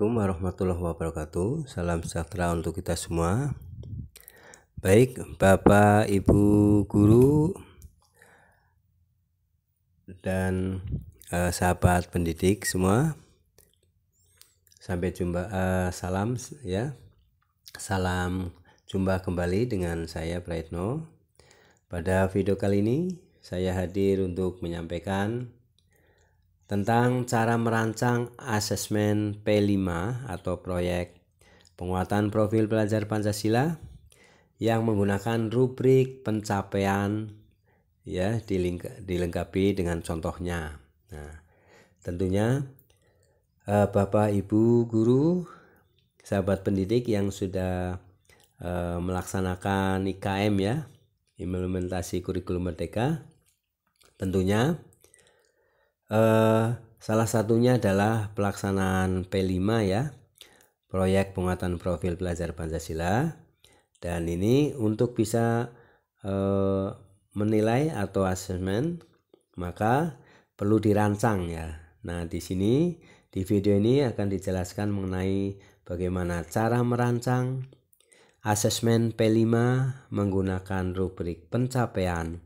Assalamualaikum warahmatullahi wabarakatuh. Salam sejahtera untuk kita semua. Baik, Bapak, Ibu, guru dan eh, sahabat pendidik semua. Sampai jumpa eh, salam ya. Salam jumpa kembali dengan saya Praetno. Pada video kali ini saya hadir untuk menyampaikan tentang cara merancang asesmen P5 atau proyek penguatan profil pelajar Pancasila yang menggunakan rubrik pencapaian ya dilengkapi dengan contohnya. Nah, tentunya eh, Bapak Ibu guru, sahabat pendidik yang sudah eh, melaksanakan IKM ya, implementasi kurikulum merdeka tentunya eh, salah satunya adalah pelaksanaan P5 ya proyek penguatan profil pelajar Pancasila dan ini untuk bisa eh, menilai atau asesmen maka perlu dirancang ya nah di sini di video ini akan dijelaskan mengenai bagaimana cara merancang asesmen P5 menggunakan rubrik pencapaian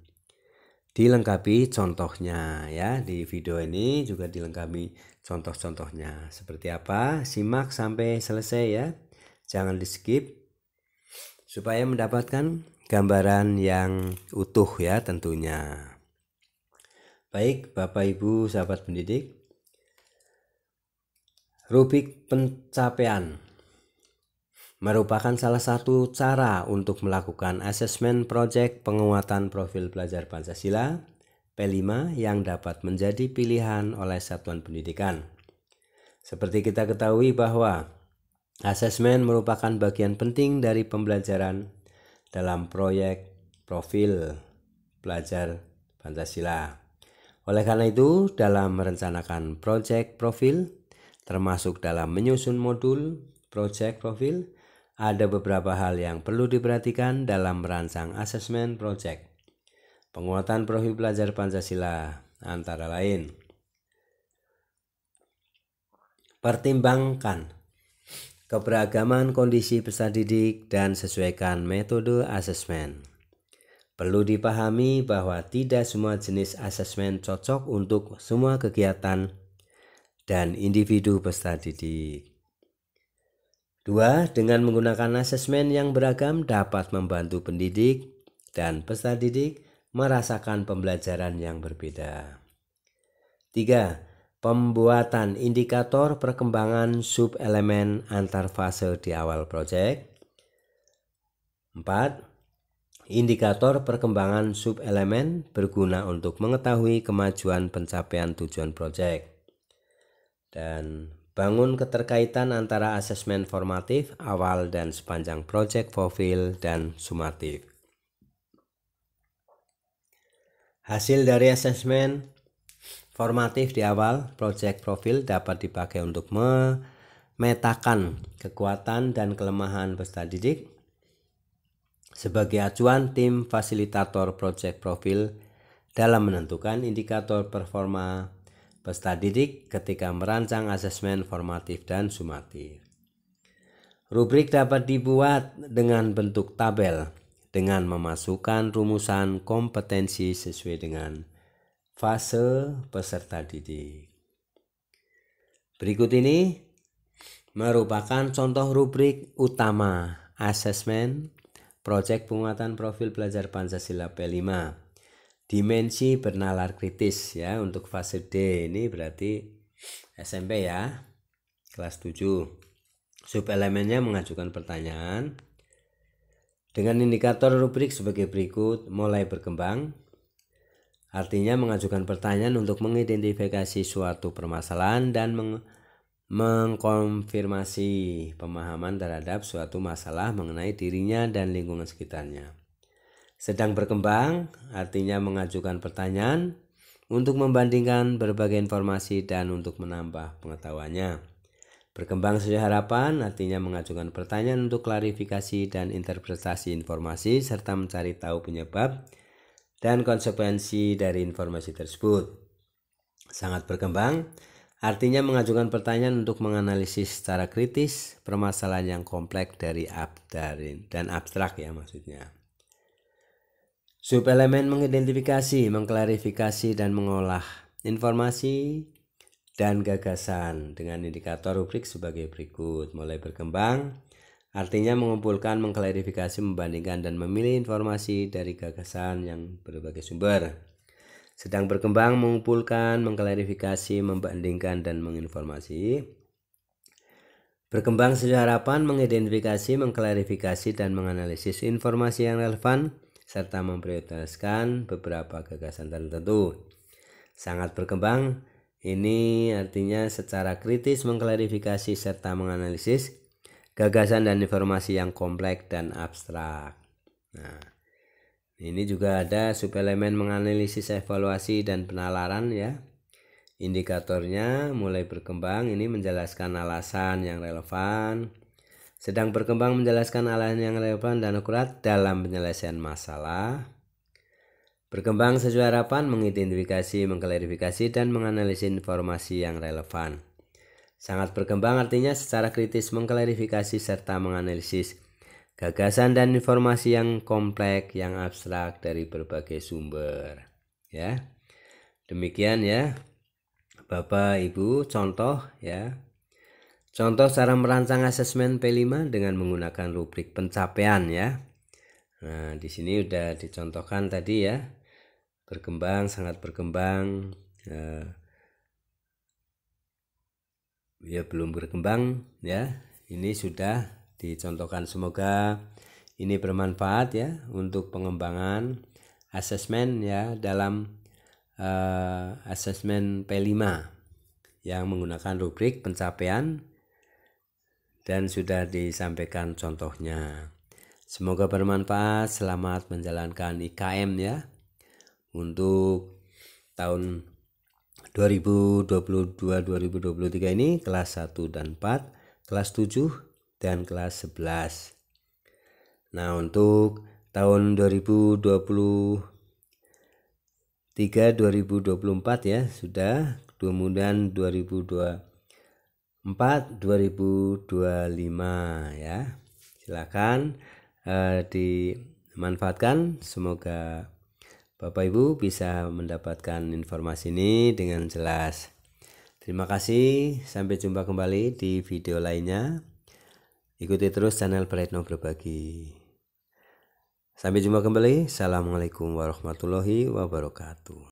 dilengkapi contohnya ya di video ini juga dilengkapi contoh-contohnya seperti apa simak sampai selesai ya jangan di skip supaya mendapatkan gambaran yang utuh ya tentunya baik Bapak Ibu sahabat pendidik rubik pencapaian merupakan salah satu cara untuk melakukan asesmen proyek penguatan profil pelajar Pancasila P5 yang dapat menjadi pilihan oleh satuan pendidikan. Seperti kita ketahui bahwa asesmen merupakan bagian penting dari pembelajaran dalam proyek profil pelajar Pancasila. Oleh karena itu, dalam merencanakan proyek profil, termasuk dalam menyusun modul proyek profil, ada beberapa hal yang perlu diperhatikan dalam merancang asesmen proyek Penguatan profil pelajar Pancasila antara lain. Pertimbangkan keberagaman kondisi peserta didik dan sesuaikan metode asesmen. Perlu dipahami bahwa tidak semua jenis asesmen cocok untuk semua kegiatan dan individu peserta didik. Dua, dengan menggunakan asesmen yang beragam dapat membantu pendidik dan peserta didik merasakan pembelajaran yang berbeda. Tiga, pembuatan indikator perkembangan sub elemen antar fase di awal proyek. Empat, indikator perkembangan sub elemen berguna untuk mengetahui kemajuan pencapaian tujuan proyek. Dan Bangun keterkaitan antara asesmen formatif awal dan sepanjang proyek profil dan sumatif. Hasil dari asesmen formatif di awal proyek profil dapat dipakai untuk memetakan kekuatan dan kelemahan peserta didik sebagai acuan tim fasilitator proyek profil dalam menentukan indikator performa peserta didik ketika merancang asesmen formatif dan sumatif. Rubrik dapat dibuat dengan bentuk tabel dengan memasukkan rumusan kompetensi sesuai dengan fase peserta didik. Berikut ini merupakan contoh rubrik utama asesmen proyek penguatan profil pelajar Pancasila P5 dimensi bernalar kritis ya untuk fase D ini berarti SMP ya kelas 7 sub elemennya mengajukan pertanyaan dengan indikator rubrik sebagai berikut mulai berkembang artinya mengajukan pertanyaan untuk mengidentifikasi suatu permasalahan dan meng mengkonfirmasi pemahaman terhadap suatu masalah mengenai dirinya dan lingkungan sekitarnya sedang berkembang, artinya mengajukan pertanyaan untuk membandingkan berbagai informasi dan untuk menambah pengetahuannya. Berkembang sesuai harapan artinya mengajukan pertanyaan untuk klarifikasi dan interpretasi informasi serta mencari tahu penyebab dan konsekuensi dari informasi tersebut. Sangat berkembang artinya mengajukan pertanyaan untuk menganalisis secara kritis permasalahan yang kompleks dari ab dan abstrak ya maksudnya. Subelemen mengidentifikasi, mengklarifikasi, dan mengolah informasi dan gagasan dengan indikator rubrik sebagai berikut. Mulai berkembang, artinya mengumpulkan, mengklarifikasi, membandingkan, dan memilih informasi dari gagasan yang berbagai sumber. Sedang berkembang, mengumpulkan, mengklarifikasi, membandingkan, dan menginformasi. Berkembang sejarapan, mengidentifikasi, mengklarifikasi, dan menganalisis informasi yang relevan serta memprioritaskan beberapa gagasan tertentu. Sangat berkembang, ini artinya secara kritis mengklarifikasi serta menganalisis gagasan dan informasi yang kompleks dan abstrak. Nah, ini juga ada suplemen menganalisis evaluasi dan penalaran ya. Indikatornya mulai berkembang ini menjelaskan alasan yang relevan, sedang berkembang menjelaskan alasan yang relevan dan akurat dalam penyelesaian masalah. Berkembang sesuai harapan mengidentifikasi, mengklarifikasi, dan menganalisis informasi yang relevan. Sangat berkembang artinya secara kritis mengklarifikasi serta menganalisis gagasan dan informasi yang kompleks, yang abstrak dari berbagai sumber. Ya. Demikian ya. Bapak Ibu contoh ya Contoh cara merancang asesmen P5 dengan menggunakan rubrik pencapaian ya. Nah, di sini sudah dicontohkan tadi ya. Berkembang, sangat berkembang. Eh, ya belum berkembang ya. Ini sudah dicontohkan semoga ini bermanfaat ya untuk pengembangan asesmen ya dalam eh, asesmen P5 yang menggunakan rubrik pencapaian dan sudah disampaikan contohnya. Semoga bermanfaat. Selamat menjalankan IKM ya untuk tahun 2022-2023 ini kelas 1 dan 4, kelas 7 dan kelas 11. Nah, untuk tahun 2023 2024 ya sudah kemudian 2022 4 2025 ya. Silakan uh, dimanfaatkan. Semoga Bapak Ibu bisa mendapatkan informasi ini dengan jelas. Terima kasih, sampai jumpa kembali di video lainnya. Ikuti terus channel Prayitno Berbagi. Sampai jumpa kembali. Assalamualaikum warahmatullahi wabarakatuh.